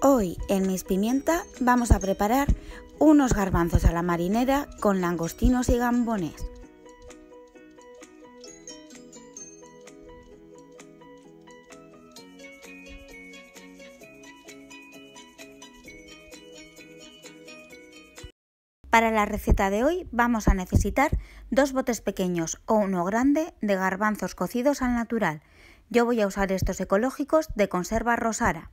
Hoy en Mis Pimienta vamos a preparar unos garbanzos a la marinera con langostinos y gambones. Para la receta de hoy vamos a necesitar dos botes pequeños o uno grande de garbanzos cocidos al natural. Yo voy a usar estos ecológicos de conserva rosara.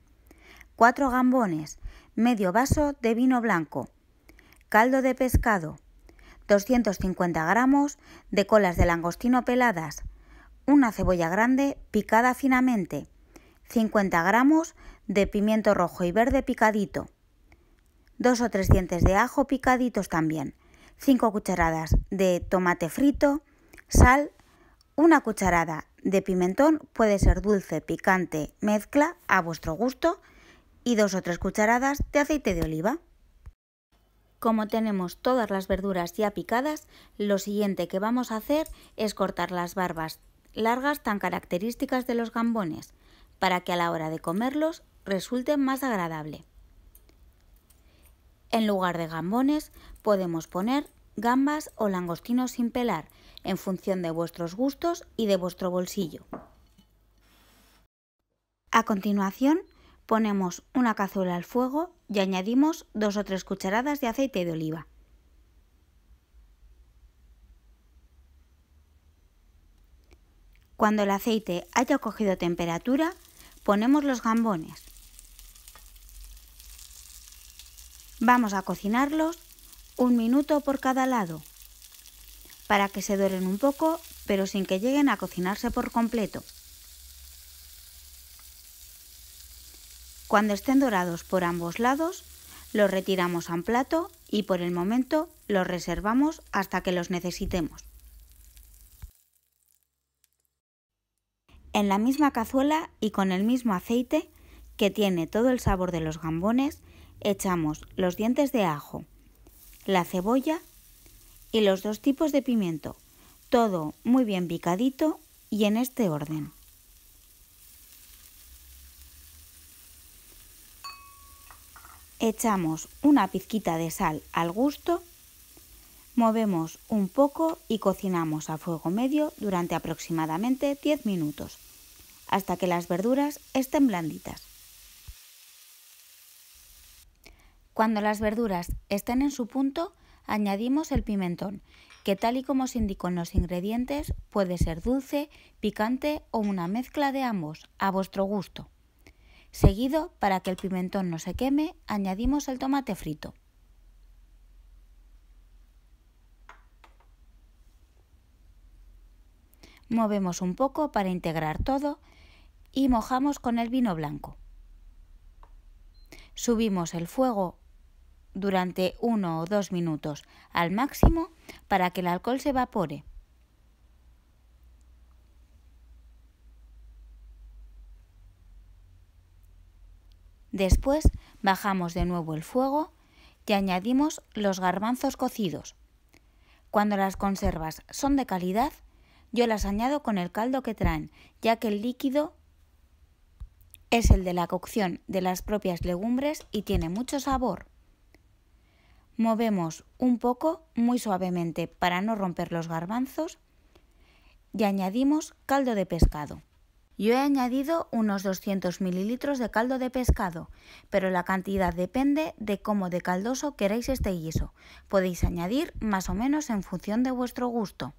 4 gambones, medio vaso de vino blanco, caldo de pescado, 250 gramos de colas de langostino peladas, una cebolla grande picada finamente, 50 gramos de pimiento rojo y verde picadito, dos o tres dientes de ajo picaditos también, 5 cucharadas de tomate frito, sal, una cucharada de pimentón, puede ser dulce, picante, mezcla, a vuestro gusto, y dos o tres cucharadas de aceite de oliva. Como tenemos todas las verduras ya picadas, lo siguiente que vamos a hacer es cortar las barbas largas tan características de los gambones, para que a la hora de comerlos resulte más agradable. En lugar de gambones podemos poner gambas o langostinos sin pelar, en función de vuestros gustos y de vuestro bolsillo. A continuación Ponemos una cazuela al fuego y añadimos dos o tres cucharadas de aceite de oliva. Cuando el aceite haya cogido temperatura, ponemos los gambones. Vamos a cocinarlos un minuto por cada lado, para que se doren un poco, pero sin que lleguen a cocinarse por completo. Cuando estén dorados por ambos lados, los retiramos a plato y por el momento los reservamos hasta que los necesitemos. En la misma cazuela y con el mismo aceite, que tiene todo el sabor de los gambones, echamos los dientes de ajo, la cebolla y los dos tipos de pimiento, todo muy bien picadito y en este orden. Echamos una pizquita de sal al gusto, movemos un poco y cocinamos a fuego medio durante aproximadamente 10 minutos, hasta que las verduras estén blanditas. Cuando las verduras estén en su punto, añadimos el pimentón, que tal y como se indicó en los ingredientes, puede ser dulce, picante o una mezcla de ambos, a vuestro gusto. Seguido, para que el pimentón no se queme, añadimos el tomate frito. Movemos un poco para integrar todo y mojamos con el vino blanco. Subimos el fuego durante uno o dos minutos al máximo para que el alcohol se evapore. Después bajamos de nuevo el fuego y añadimos los garbanzos cocidos. Cuando las conservas son de calidad, yo las añado con el caldo que traen, ya que el líquido es el de la cocción de las propias legumbres y tiene mucho sabor. Movemos un poco muy suavemente para no romper los garbanzos y añadimos caldo de pescado. Yo he añadido unos 200 mililitros de caldo de pescado, pero la cantidad depende de cómo de caldoso queréis este guiso. Podéis añadir más o menos en función de vuestro gusto.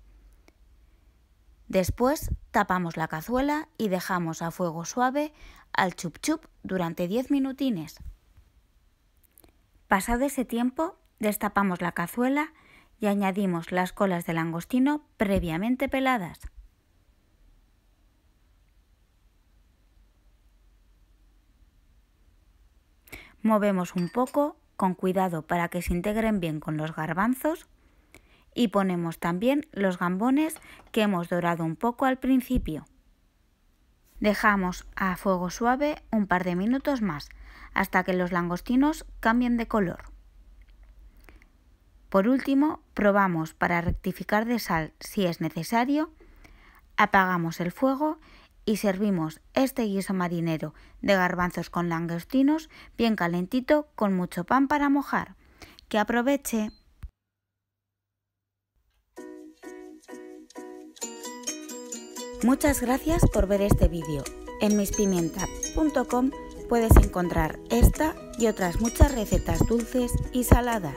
Después tapamos la cazuela y dejamos a fuego suave al chup chup durante 10 minutines. Pasado ese tiempo, destapamos la cazuela y añadimos las colas de langostino previamente peladas. Movemos un poco, con cuidado para que se integren bien con los garbanzos. Y ponemos también los gambones que hemos dorado un poco al principio. Dejamos a fuego suave un par de minutos más, hasta que los langostinos cambien de color. Por último, probamos para rectificar de sal si es necesario, apagamos el fuego y servimos este guiso marinero de garbanzos con langostinos bien calentito con mucho pan para mojar. ¡Que aproveche! Muchas gracias por ver este vídeo. En mispimienta.com puedes encontrar esta y otras muchas recetas dulces y saladas.